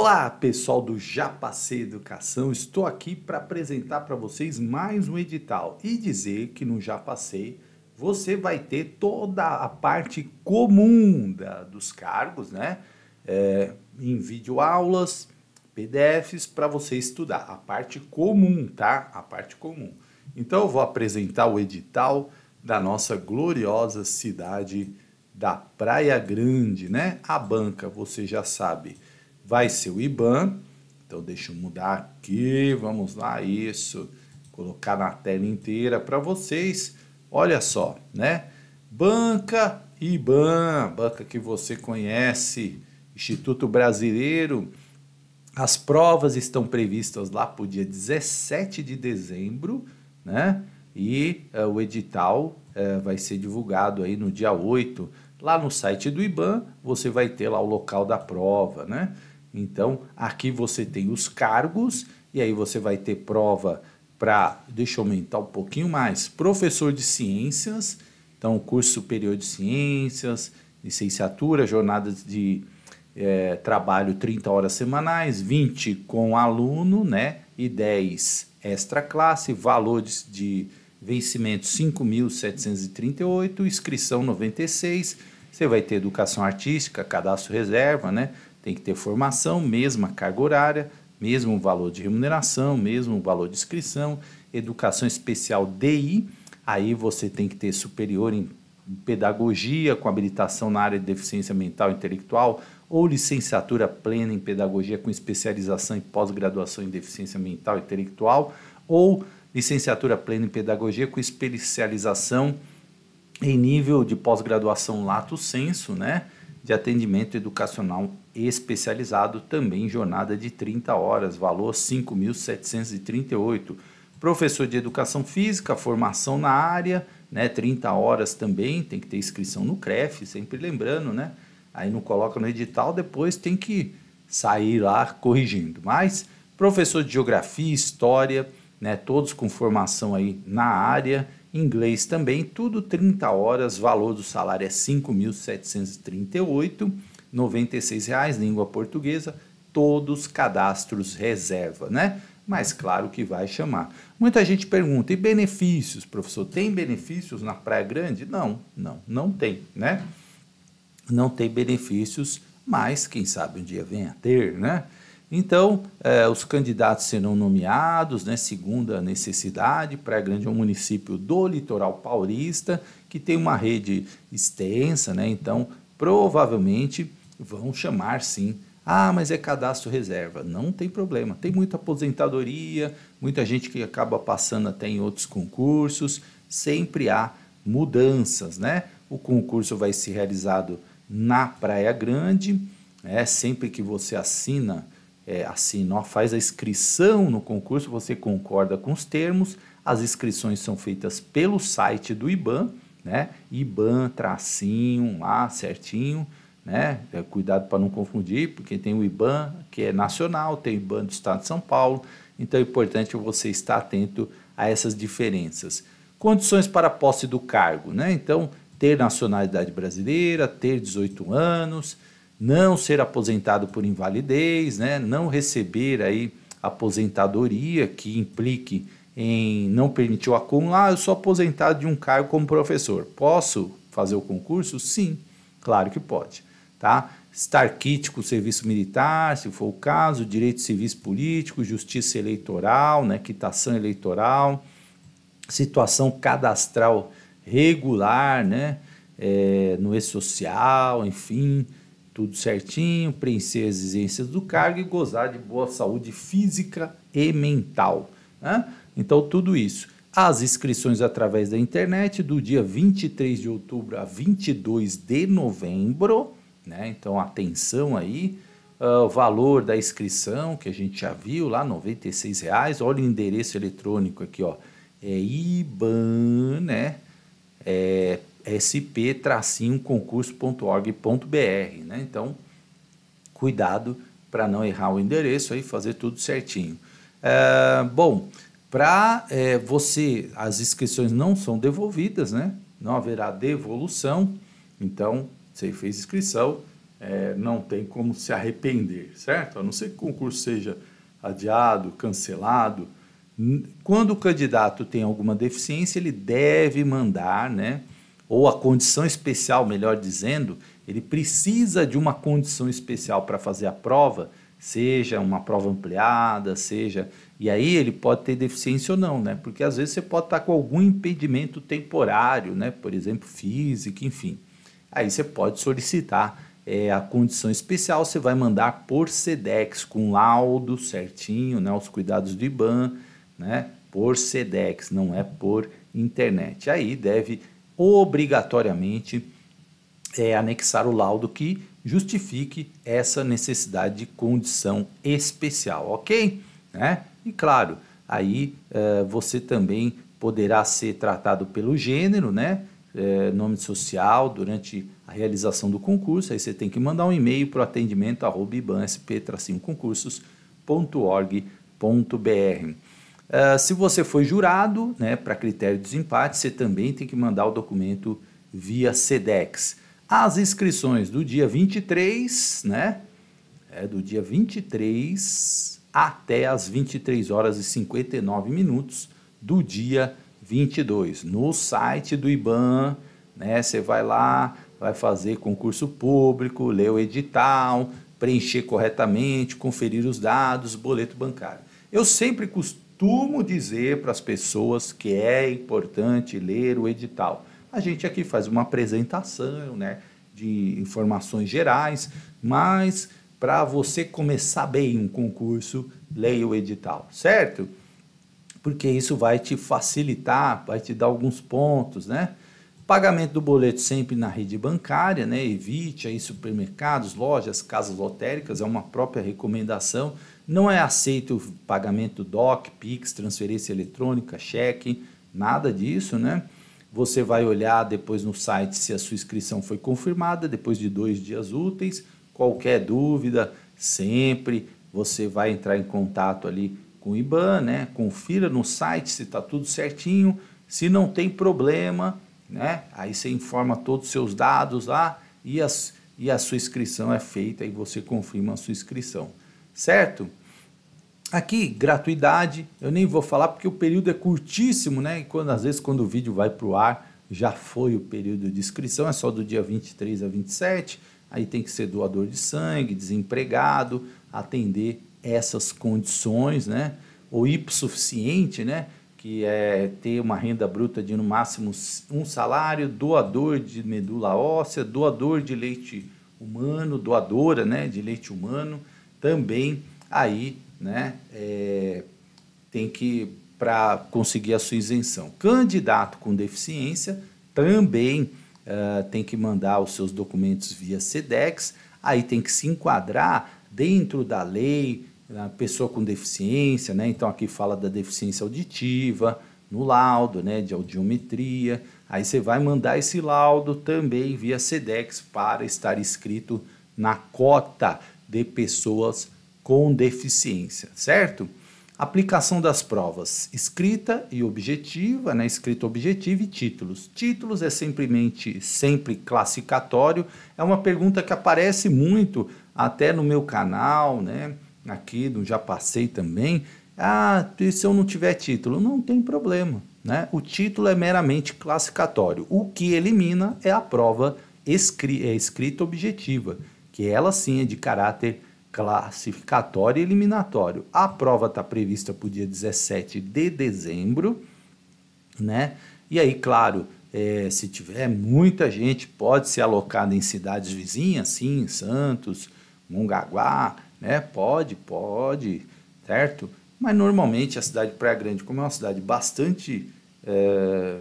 Olá, pessoal do Já Passei Educação. Estou aqui para apresentar para vocês mais um edital e dizer que no Já Passei você vai ter toda a parte comum da, dos cargos, né? É, em videoaulas, PDFs para você estudar. A parte comum, tá? A parte comum. Então eu vou apresentar o edital da nossa gloriosa cidade da Praia Grande, né? A banca, você já sabe vai ser o IBAN. Então deixa eu mudar aqui, vamos lá, isso, colocar na tela inteira para vocês. Olha só, né? Banca IBAN, banca que você conhece, Instituto Brasileiro. As provas estão previstas lá para o dia 17 de dezembro, né? E uh, o edital uh, vai ser divulgado aí no dia 8. Lá no site do IBAN, você vai ter lá o local da prova, né? Então, aqui você tem os cargos, e aí você vai ter prova para, deixa eu aumentar um pouquinho mais, professor de ciências, então curso superior de ciências, licenciatura, jornadas de é, trabalho 30 horas semanais, 20 com aluno, né? E 10 extra classe, valores de vencimento 5.738, inscrição 96. Você vai ter educação artística, cadastro reserva, né? Tem que ter formação, mesma carga horária, mesmo valor de remuneração, mesmo valor de inscrição, educação especial DI, aí você tem que ter superior em pedagogia com habilitação na área de deficiência mental e intelectual ou licenciatura plena em pedagogia com especialização em pós-graduação em deficiência mental e intelectual ou licenciatura plena em pedagogia com especialização em nível de pós-graduação lato sensu né? de atendimento educacional especializado, também jornada de 30 horas, valor 5.738. Professor de educação física, formação na área, né, 30 horas também, tem que ter inscrição no CREF, sempre lembrando, né? Aí não coloca no edital, depois tem que sair lá corrigindo. Mas professor de geografia, história, né, todos com formação aí na área, inglês também, tudo 30 horas, valor do salário é R$ 5.738,96, reais, língua portuguesa, todos cadastros reserva, né? Mas claro que vai chamar. Muita gente pergunta, e benefícios, professor? Tem benefícios na Praia Grande? Não, não, não tem, né? Não tem benefícios, mas quem sabe um dia venha a ter, né? Então, eh, os candidatos serão nomeados, né, segundo a necessidade, Praia Grande é um município do litoral paulista, que tem uma rede extensa, né, então provavelmente vão chamar sim. Ah, mas é cadastro reserva. Não tem problema. Tem muita aposentadoria, muita gente que acaba passando até em outros concursos. Sempre há mudanças, né? O concurso vai ser realizado na Praia Grande. É sempre que você assina é, assina, faz a inscrição no concurso, você concorda com os termos, as inscrições são feitas pelo site do IBAN, né? IBAN, tracinho, lá certinho, né? É, cuidado para não confundir, porque tem o IBAN que é nacional, tem o IBAN do Estado de São Paulo, então é importante você estar atento a essas diferenças. Condições para a posse do cargo, né? Então, ter nacionalidade brasileira, ter 18 anos, não ser aposentado por invalidez, né? não receber aí aposentadoria que implique em não permitir o acúmulo. Ah, eu sou aposentado de um cargo como professor. Posso fazer o concurso? Sim, claro que pode. Tá? Estar quite com o serviço militar, se for o caso, direito civis político, justiça eleitoral, né? quitação eleitoral, situação cadastral regular, né? É, no e-social, enfim, tudo certinho, preencher as exigências do cargo e gozar de boa saúde física e mental. Né? Então, tudo isso. As inscrições através da internet do dia 23 de outubro a 22 de novembro. Né? Então, atenção aí. Uh, o valor da inscrição, que a gente já viu lá, R$ 96,00. Olha o endereço eletrônico aqui, ó. É IBAN, né? É sp-concurso.org.br. Né? Então, cuidado para não errar o endereço e fazer tudo certinho. É, bom, para é, você, as inscrições não são devolvidas, né? não haverá devolução, então você fez inscrição, é, não tem como se arrepender, certo? A não ser que o concurso seja adiado, cancelado. Quando o candidato tem alguma deficiência, ele deve mandar, né? ou a condição especial, melhor dizendo, ele precisa de uma condição especial para fazer a prova, seja uma prova ampliada, seja. E aí ele pode ter deficiência ou não, né? Porque às vezes você pode estar com algum impedimento temporário, né? Por exemplo, físico, enfim. Aí você pode solicitar é, a condição especial, você vai mandar por SEDEX, com laudo certinho, né? Os cuidados do IBAN, né? Por SEDEX, não é por internet. Aí deve obrigatoriamente é, anexar o laudo que justifique essa necessidade de condição especial, ok? Né? E claro, aí é, você também poderá ser tratado pelo gênero, né? É, nome social durante a realização do concurso. Aí você tem que mandar um e-mail para o atendimento arroba ibansp-concursos.org.br. Uh, se você foi jurado, né, para critério de desempate, você também tem que mandar o documento via SEDEX. As inscrições do dia 23, né, é do dia 23 até as 23 horas e 59 minutos do dia 22. No site do IBAN, né, você vai lá, vai fazer concurso público, ler o edital, preencher corretamente, conferir os dados, boleto bancário. Eu sempre costumo costumo dizer para as pessoas que é importante ler o edital. A gente aqui faz uma apresentação né, de informações gerais, mas para você começar bem um concurso, leia o edital, certo? Porque isso vai te facilitar, vai te dar alguns pontos, né? Pagamento do boleto sempre na rede bancária, né? Evite aí supermercados, lojas, casas lotéricas, é uma própria recomendação não é aceito pagamento DOC, PIX, transferência eletrônica, cheque, nada disso, né? Você vai olhar depois no site se a sua inscrição foi confirmada depois de dois dias úteis. Qualquer dúvida, sempre você vai entrar em contato ali com o IBAN, né? Confira no site se está tudo certinho. Se não tem problema, né? Aí você informa todos os seus dados lá e, as, e a sua inscrição é feita e você confirma a sua inscrição, certo? Aqui, gratuidade, eu nem vou falar porque o período é curtíssimo, né? E quando, às vezes, quando o vídeo vai para o ar, já foi o período de inscrição, é só do dia 23 a 27. Aí tem que ser doador de sangue, desempregado, atender essas condições, né? Ou hipossuficiente, né? Que é ter uma renda bruta de no máximo um salário, doador de medula óssea, doador de leite humano, doadora, né? De leite humano, também aí né, é, tem que para conseguir a sua isenção. Candidato com deficiência também uh, tem que mandar os seus documentos via SEDEX, aí tem que se enquadrar dentro da lei, a pessoa com deficiência, né? Então aqui fala da deficiência auditiva, no laudo, né, de audiometria. Aí você vai mandar esse laudo também via SEDEX para estar escrito na cota de pessoas com deficiência, certo? Aplicação das provas escrita e objetiva, né? escrita objetiva e títulos. Títulos é simplesmente sempre classificatório, é uma pergunta que aparece muito até no meu canal, né? aqui no Já Passei também. Ah, e se eu não tiver título? Não tem problema. Né? O título é meramente classificatório. O que elimina é a prova escri é escrita objetiva, que ela sim é de caráter classificatório e eliminatório. A prova está prevista para o dia 17 de dezembro, né? E aí, claro, é, se tiver muita gente, pode ser alocada em cidades vizinhas, sim, Santos, Mongaguá, né? Pode, pode, certo? Mas normalmente a cidade de Praia Grande, como é uma cidade bastante. É,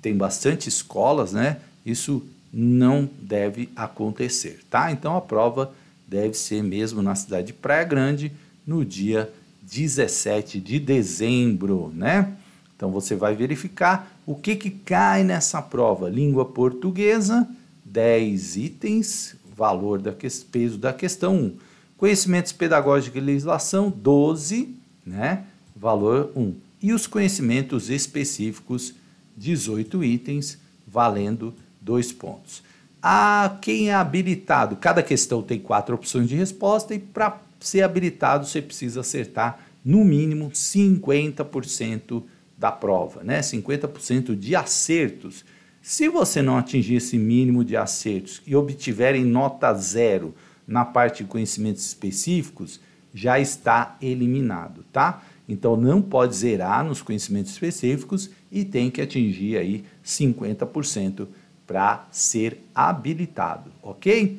tem bastante escolas, né? Isso não deve acontecer, tá? Então a prova deve ser mesmo na cidade de Praia Grande, no dia 17 de dezembro, né? Então você vai verificar o que, que cai nessa prova. Língua portuguesa, 10 itens, valor da que, peso da questão 1. Conhecimentos pedagógicos e legislação, 12, né? Valor 1. E os conhecimentos específicos, 18 itens, valendo 2 pontos a quem é habilitado. Cada questão tem quatro opções de resposta e para ser habilitado você precisa acertar no mínimo 50% da prova, né? 50% de acertos. Se você não atingir esse mínimo de acertos e obtiverem nota zero na parte de conhecimentos específicos, já está eliminado, tá? Então não pode zerar nos conhecimentos específicos e tem que atingir aí 50% para ser habilitado, ok?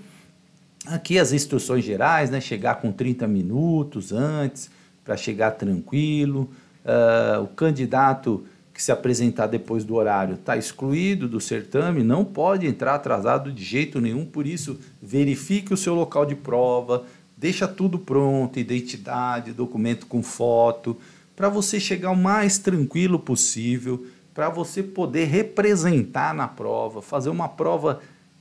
Aqui as instruções gerais, né? Chegar com 30 minutos antes, para chegar tranquilo. Uh, o candidato que se apresentar depois do horário está excluído do certame, não pode entrar atrasado de jeito nenhum, por isso verifique o seu local de prova, deixa tudo pronto, identidade, documento com foto, para você chegar o mais tranquilo possível para você poder representar na prova, fazer uma prova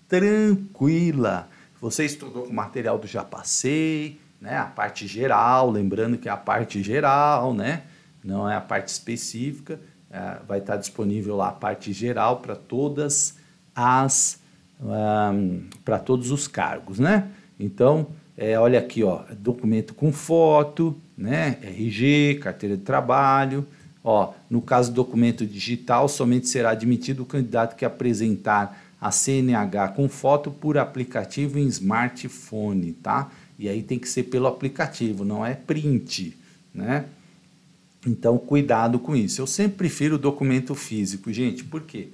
tranquila. Você estudou com o material do Já Passei, né? a parte geral, lembrando que é a parte geral, né? não é a parte específica, é, vai estar disponível lá a parte geral para todas as um, para todos os cargos, né? Então, é, olha aqui, ó, documento com foto, né? RG, carteira de trabalho, Ó, no caso do documento digital, somente será admitido o candidato que apresentar a CNH com foto por aplicativo em smartphone, tá? E aí tem que ser pelo aplicativo, não é print, né? Então, cuidado com isso. Eu sempre prefiro o documento físico, gente, por quê?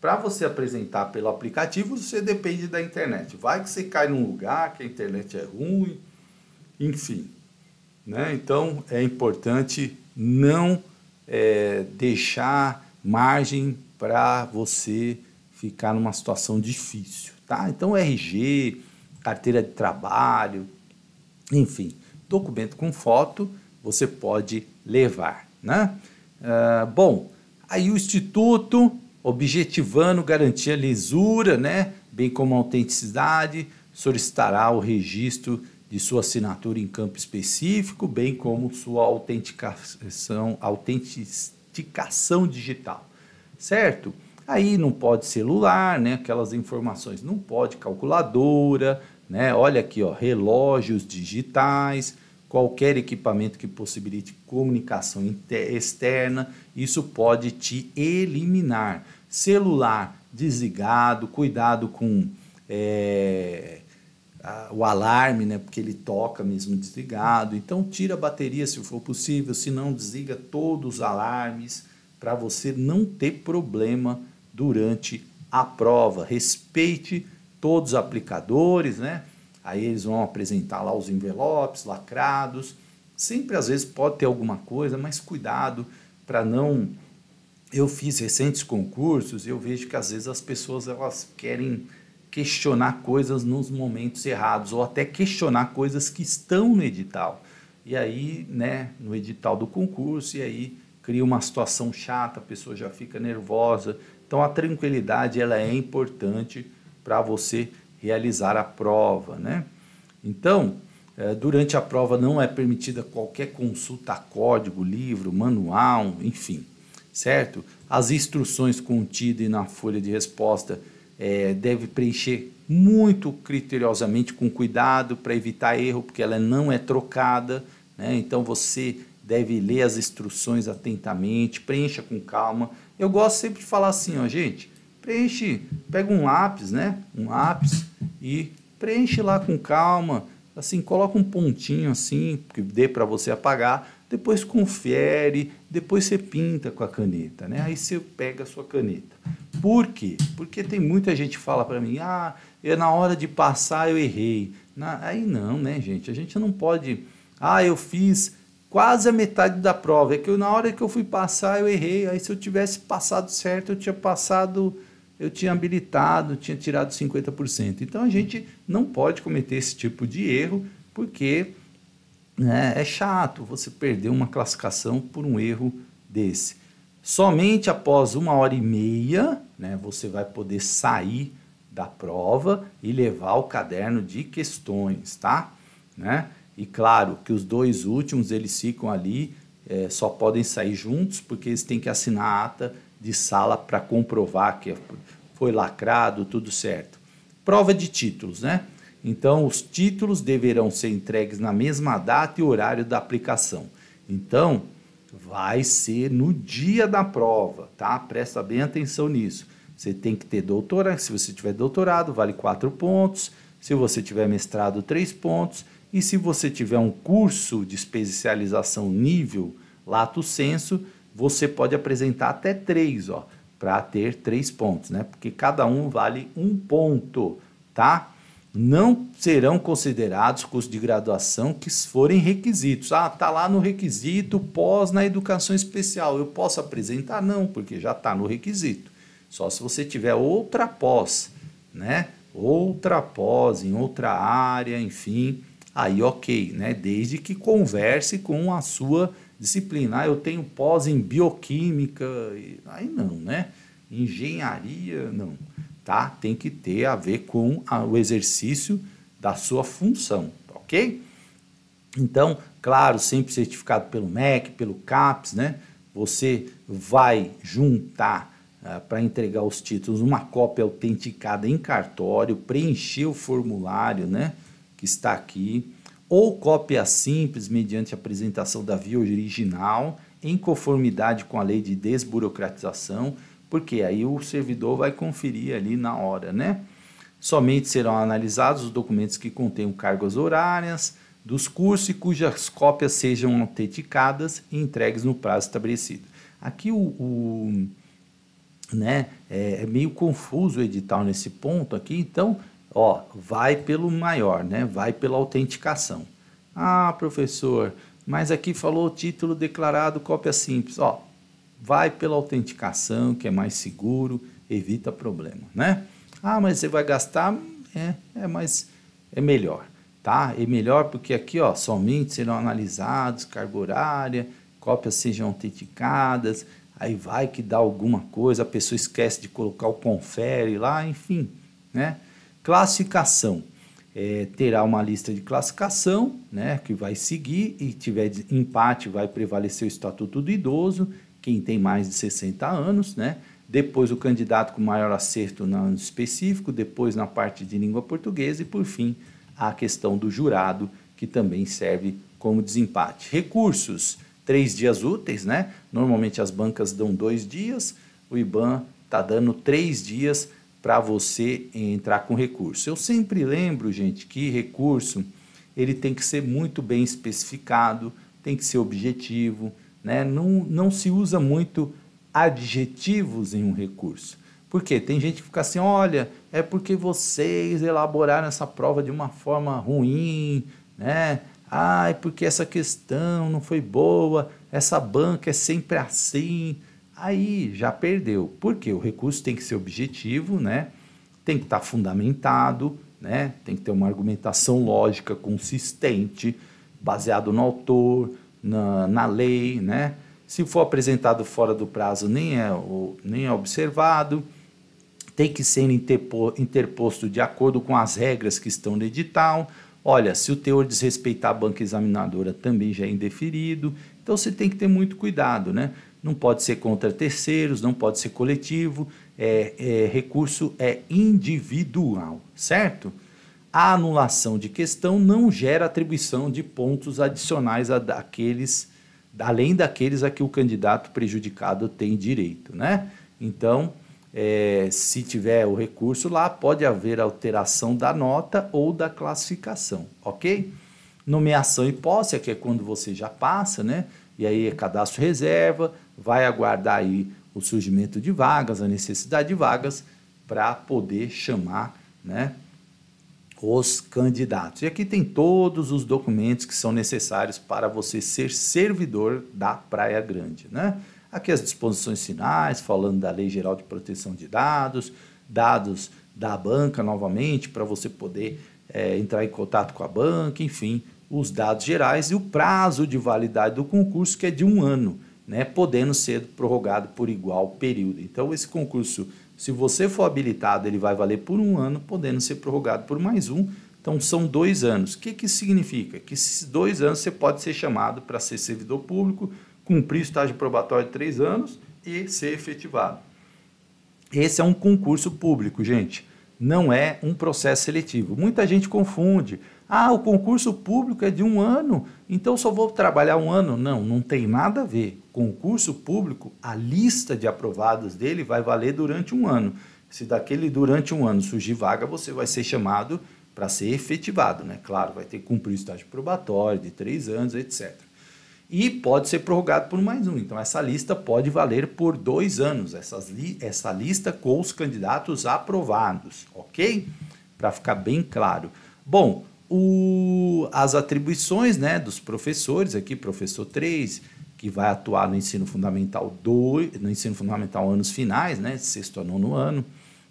Para você apresentar pelo aplicativo, você depende da internet. Vai que você cai num lugar que a internet é ruim, enfim. Né? Então, é importante não é, deixar margem para você ficar numa situação difícil, tá? Então, RG, carteira de trabalho, enfim, documento com foto você pode levar, né? Ah, bom, aí o Instituto objetivando garantir a lisura, né? Bem como a autenticidade, solicitará o registro de sua assinatura em campo específico, bem como sua autenticação, autenticação digital, certo? Aí não pode celular, né? Aquelas informações, não pode calculadora, né? Olha aqui, ó, relógios digitais, qualquer equipamento que possibilite comunicação externa, isso pode te eliminar. Celular desligado, cuidado com é, o alarme, né? Porque ele toca mesmo desligado. Então tira a bateria se for possível, se não desliga todos os alarmes para você não ter problema durante a prova. Respeite todos os aplicadores, né? Aí eles vão apresentar lá os envelopes lacrados. Sempre às vezes pode ter alguma coisa, mas cuidado para não eu fiz recentes concursos, eu vejo que às vezes as pessoas elas querem questionar coisas nos momentos errados ou até questionar coisas que estão no edital. E aí, né, no edital do concurso, e aí cria uma situação chata, a pessoa já fica nervosa. Então a tranquilidade ela é importante para você realizar a prova, né? Então, eh, durante a prova não é permitida qualquer consulta a código, livro, manual, enfim, certo? As instruções contidas na folha de resposta é, deve preencher muito criteriosamente, com cuidado, para evitar erro, porque ela não é trocada. Né? Então você deve ler as instruções atentamente, preencha com calma. Eu gosto sempre de falar assim, ó, gente, preenche, pega um lápis, né? Um lápis e preenche lá com calma, assim, coloca um pontinho assim, que dê para você apagar, depois confere, depois você pinta com a caneta, né? Aí você pega a sua caneta. Por quê? Porque tem muita gente que fala para mim, ah, eu, é na hora de passar eu errei. Na, aí não, né, gente? A gente não pode, ah, eu fiz quase a metade da prova, é que eu, na hora que eu fui passar eu errei, aí se eu tivesse passado certo, eu tinha passado eu tinha habilitado, tinha tirado 50%. Então a gente não pode cometer esse tipo de erro, porque né? É chato você perder uma classificação por um erro desse. Somente após uma hora e meia, né, você vai poder sair da prova e levar o caderno de questões, tá? Né? E claro que os dois últimos eles ficam ali, é, só podem sair juntos porque eles têm que assinar a ata de sala para comprovar que é, foi lacrado, tudo certo. Prova de títulos, né? Então, os títulos deverão ser entregues na mesma data e horário da aplicação. Então, vai ser no dia da prova, tá? Presta bem atenção nisso. Você tem que ter doutorado, se você tiver doutorado, vale 4 pontos. Se você tiver mestrado, 3 pontos. E se você tiver um curso de especialização nível lato senso, você pode apresentar até 3, ó, para ter 3 pontos, né? Porque cada um vale 1 um ponto, tá? não serão considerados cursos de graduação que forem requisitos. Ah, tá lá no requisito pós na educação especial. Eu posso apresentar? Não, porque já está no requisito. Só se você tiver outra pós, né? Outra pós em outra área, enfim, aí ok, né? Desde que converse com a sua disciplina. Ah, eu tenho pós em bioquímica, aí não, né? Engenharia, não tá? Tem que ter a ver com a, o exercício da sua função, ok? Então, claro, sempre certificado pelo MEC, pelo CAPES, né? Você vai juntar uh, ah, para entregar os títulos uma cópia autenticada em cartório, preencher o formulário, né? Que está aqui, ou cópia simples mediante apresentação da via original, em conformidade com a lei de desburocratização porque aí o servidor vai conferir ali na hora, né? Somente serão analisados os documentos que contenham cargas horárias dos cursos e cujas cópias sejam autenticadas e entregues no prazo estabelecido. Aqui o, o né, é, é meio confuso o edital nesse ponto aqui, então, ó, vai pelo maior, né? Vai pela autenticação. Ah, professor, mas aqui falou título declarado cópia simples. Ó, vai pela autenticação, que é mais seguro, evita problema, né? Ah, mas você vai gastar, é, é mais, é melhor, tá? É melhor porque aqui, ó, somente serão analisados, carga horária, cópias sejam autenticadas, aí vai que dá alguma coisa, a pessoa esquece de colocar o confere lá, enfim, né? Classificação. É, terá uma lista de classificação, né, que vai seguir e tiver empate vai prevalecer o estatuto do idoso quem tem mais de 60 anos, né? depois o candidato com maior acerto no ano específico, depois na parte de língua portuguesa e, por fim, a questão do jurado, que também serve como desempate. Recursos, três dias úteis, né? Normalmente as bancas dão dois dias, o IBAN está dando três dias para você entrar com recurso. Eu sempre lembro, gente, que recurso ele tem que ser muito bem especificado, tem que ser objetivo, né? Não, não se usa muito adjetivos em um recurso. Por quê? Tem gente que fica assim, olha, é porque vocês elaboraram essa prova de uma forma ruim, né? Ai, ah, é porque essa questão não foi boa, essa banca é sempre assim. Aí já perdeu. Porque o recurso tem que ser objetivo, né? Tem que estar tá fundamentado, né? Tem que ter uma argumentação lógica consistente, baseado no autor, na, na lei, né? Se for apresentado fora do prazo, nem é, nem é observado, tem que ser interposto de acordo com as regras que estão no edital. Olha, se o teor desrespeitar a banca examinadora também já é indeferido, então você tem que ter muito cuidado, né? Não pode ser contra terceiros, não pode ser coletivo, é, é recurso é individual, certo? A anulação de questão não gera atribuição de pontos adicionais a daqueles, além daqueles a que o candidato prejudicado tem direito, né? Então, é, se tiver o recurso lá, pode haver alteração da nota ou da classificação, ok? Nomeação e posse, é que é quando você já passa, né? E aí é cadastro reserva, vai aguardar aí o surgimento de vagas, a necessidade de vagas, para poder chamar, né? os candidatos. E aqui tem todos os documentos que são necessários para você ser servidor da Praia Grande, né? Aqui as disposições finais, falando da Lei Geral de Proteção de Dados, dados da banca novamente, para você poder é, entrar em contato com a banca, enfim, os dados gerais e o prazo de validade do concurso, que é de um ano, né? Podendo ser prorrogado por igual período. Então, esse concurso se você for habilitado, ele vai valer por um ano, podendo ser prorrogado por mais um. Então, são dois anos. O que, que significa? Que esses dois anos você pode ser chamado para ser servidor público, cumprir o estágio probatório de três anos e ser efetivado. Esse é um concurso público, gente. Não é um processo seletivo. Muita gente confunde. Ah, o concurso público é de um ano, então só vou trabalhar um ano. Não, não tem nada a ver. Concurso público, a lista de aprovados dele vai valer durante um ano. Se daquele durante um ano surgir vaga, você vai ser chamado para ser efetivado, né? Claro, vai ter que cumprir o estágio probatório de três anos, etc. E pode ser prorrogado por mais um. Então, essa lista pode valer por dois anos, essas li essa lista com os candidatos aprovados, ok? Para ficar bem claro. Bom, o, as atribuições né, dos professores, aqui, professor 3, que vai atuar no ensino fundamental 2, no ensino fundamental anos finais, né, sexto a nono ano,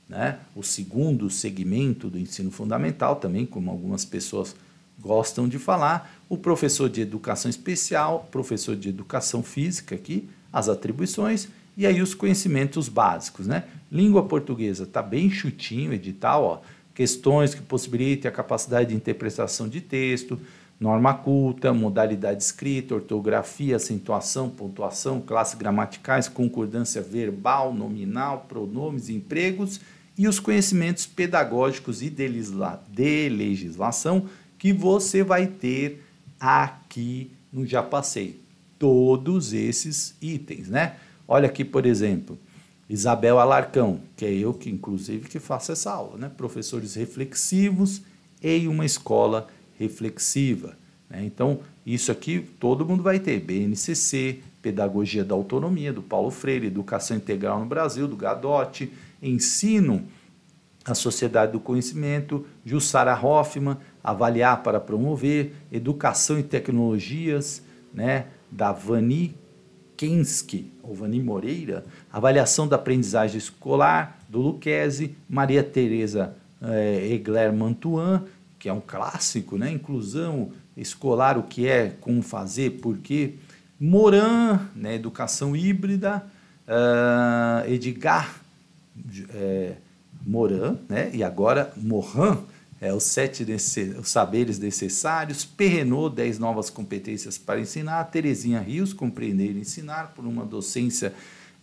né, o segundo segmento do ensino fundamental, também, como algumas pessoas gostam de falar, o professor de educação especial, professor de educação física aqui, as atribuições e aí os conhecimentos básicos, né? Língua portuguesa está bem chutinho, edital, ó questões que possibilitem a capacidade de interpretação de texto, norma culta, modalidade escrita, ortografia, acentuação, pontuação, classes gramaticais, concordância verbal, nominal, pronomes, empregos e os conhecimentos pedagógicos e de, de legislação que você vai ter aqui no Já Passei. Todos esses itens, né? Olha aqui, por exemplo, Isabel Alarcão, que é eu que inclusive que faço essa aula, né? Professores reflexivos e uma escola reflexiva. Né? Então, isso aqui todo mundo vai ter, BNCC, Pedagogia da Autonomia, do Paulo Freire, Educação Integral no Brasil, do Gadotti, Ensino, a Sociedade do Conhecimento, Jussara Hoffman, Avaliar para Promover, Educação e Tecnologias, né, da Vani, Kensky, Ovani Moreira, avaliação da aprendizagem escolar do Luquezzi, Maria Tereza é, eh, Egler Mantuan, que é um clássico, né? Inclusão escolar, o que é, como fazer, por quê. Moran, né? Educação híbrida, uh, Edgar é, Moran, né? E agora Moran, é, os sete os saberes necessários, Perrenot, dez novas competências para ensinar, Terezinha Rios, compreender e ensinar por uma docência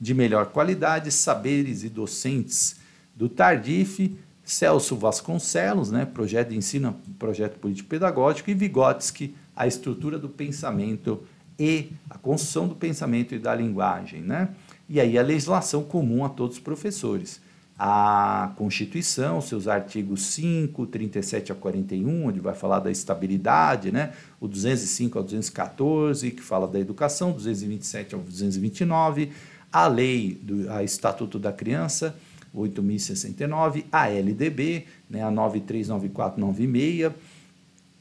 de melhor qualidade, saberes e docentes do Tardif, Celso Vasconcelos, né, projeto de ensino, projeto político-pedagógico, e Vygotsky, a estrutura do pensamento e a construção do pensamento e da linguagem, né? E aí a legislação comum a todos os professores a Constituição, seus artigos 5, 37 a 41, onde vai falar da estabilidade, né? o 205 ao 214, que fala da educação, 227 ao 229, a lei do a Estatuto da Criança, 8.069, a LDB, né? a 939496,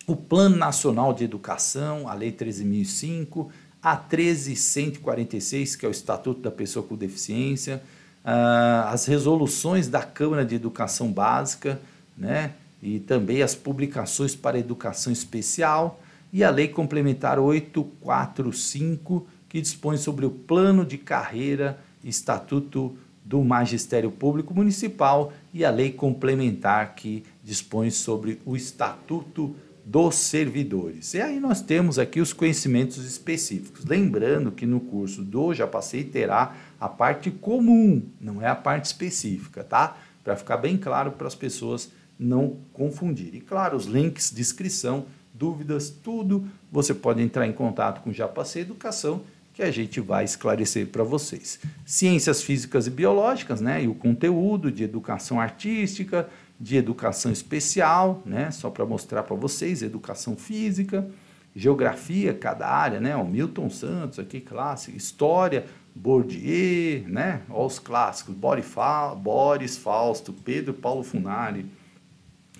o Plano Nacional de Educação, a Lei 13.005, a 13.146, que é o Estatuto da Pessoa com Deficiência, ah, as resoluções da Câmara de Educação Básica, né? e também as publicações para educação especial e a Lei Complementar 845, que dispõe sobre o plano de carreira, Estatuto do Magistério Público Municipal e a Lei Complementar, que dispõe sobre o Estatuto dos Servidores. E aí nós temos aqui os conhecimentos específicos. Lembrando que no curso do Já Passei terá a parte comum, não é a parte específica, tá? Para ficar bem claro para as pessoas não confundirem. E claro, os links, descrição, dúvidas, tudo, você pode entrar em contato com o Japacê Educação, que a gente vai esclarecer para vocês. Ciências físicas e biológicas, né? E o conteúdo de educação artística, de educação especial, né? Só para mostrar para vocês, educação física, geografia, cada área, né? O Milton Santos aqui, clássico, história, Bourdieu, né? Olha os clássicos, Boris Fausto, Pedro Paulo Funari,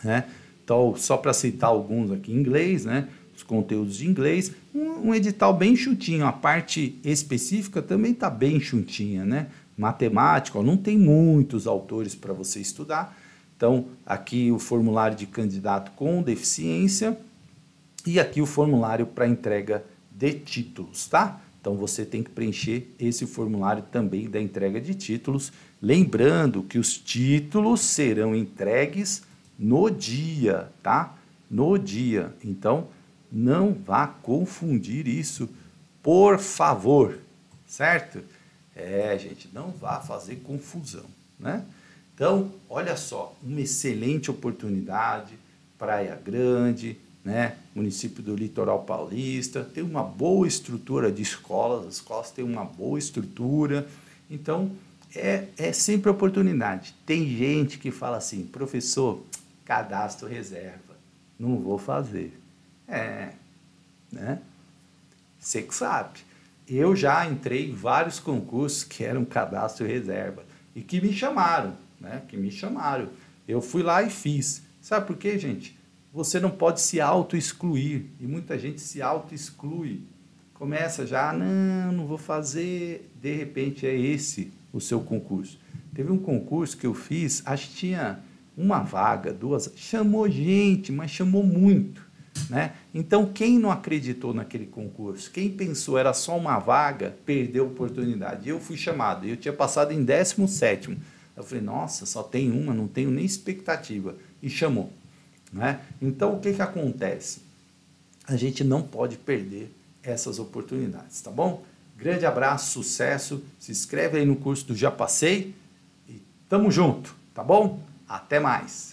né? Então, só para citar alguns aqui em inglês, né? Os conteúdos de inglês, um, um edital bem chutinho, a parte específica também está bem chutinha, né? Matemática, ó, não tem muitos autores para você estudar. Então, aqui o formulário de candidato com deficiência e aqui o formulário para entrega de títulos, tá? Então você tem que preencher esse formulário também da entrega de títulos, lembrando que os títulos serão entregues no dia, tá? No dia. Então não vá confundir isso, por favor, certo? É, gente, não vá fazer confusão, né? Então, olha só, uma excelente oportunidade, Praia Grande, né? município do litoral paulista, tem uma boa estrutura de escolas, as escolas têm uma boa estrutura, então é, é sempre oportunidade. Tem gente que fala assim, professor, cadastro reserva, não vou fazer. É, né? Você que sabe. Eu já entrei em vários concursos que eram cadastro reserva e que me chamaram, né? Que me chamaram. Eu fui lá e fiz. Sabe por quê, gente? você não pode se auto-excluir. E muita gente se auto-exclui. Começa já, não, não vou fazer. De repente é esse o seu concurso. Teve um concurso que eu fiz, acho que tinha uma vaga, duas. Chamou gente, mas chamou muito. Né? Então, quem não acreditou naquele concurso, quem pensou era só uma vaga, perdeu a oportunidade. Eu fui chamado, eu tinha passado em 17. Eu falei, nossa, só tem uma, não tenho nem expectativa. E chamou. Né? Então, o que, que acontece? A gente não pode perder essas oportunidades, tá bom? Grande abraço, sucesso. Se inscreve aí no curso do Já Passei e tamo junto, tá bom? Até mais.